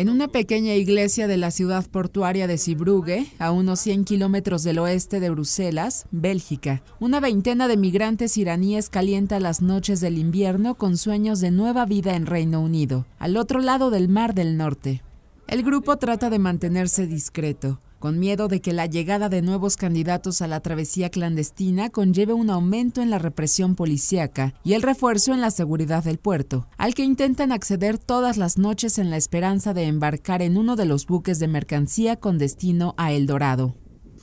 En una pequeña iglesia de la ciudad portuaria de Zeebrugge, a unos 100 kilómetros del oeste de Bruselas, Bélgica, una veintena de migrantes iraníes calienta las noches del invierno con sueños de nueva vida en Reino Unido, al otro lado del Mar del Norte. El grupo trata de mantenerse discreto con miedo de que la llegada de nuevos candidatos a la travesía clandestina conlleve un aumento en la represión policíaca y el refuerzo en la seguridad del puerto, al que intentan acceder todas las noches en la esperanza de embarcar en uno de los buques de mercancía con destino a El Dorado.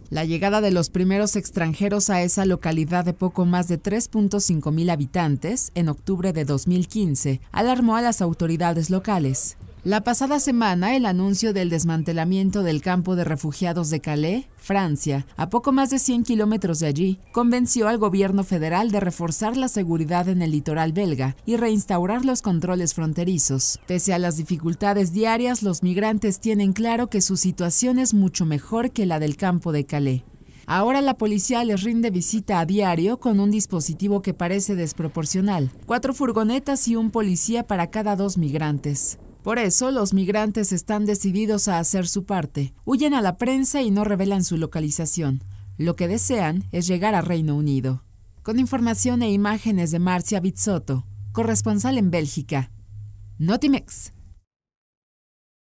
La llegada de los primeros extranjeros a esa localidad de poco más de 3.5 mil habitantes en octubre de 2015 alarmó a las autoridades locales. La pasada semana, el anuncio del desmantelamiento del campo de refugiados de Calais, Francia, a poco más de 100 kilómetros de allí, convenció al gobierno federal de reforzar la seguridad en el litoral belga y reinstaurar los controles fronterizos. Pese a las dificultades diarias, los migrantes tienen claro que su situación es mucho mejor que la del campo de Calais. Ahora la policía les rinde visita a diario con un dispositivo que parece desproporcional, cuatro furgonetas y un policía para cada dos migrantes. Por eso, los migrantes están decididos a hacer su parte. Huyen a la prensa y no revelan su localización. Lo que desean es llegar a Reino Unido. Con información e imágenes de Marcia Bizzotto, corresponsal en Bélgica. Notimex.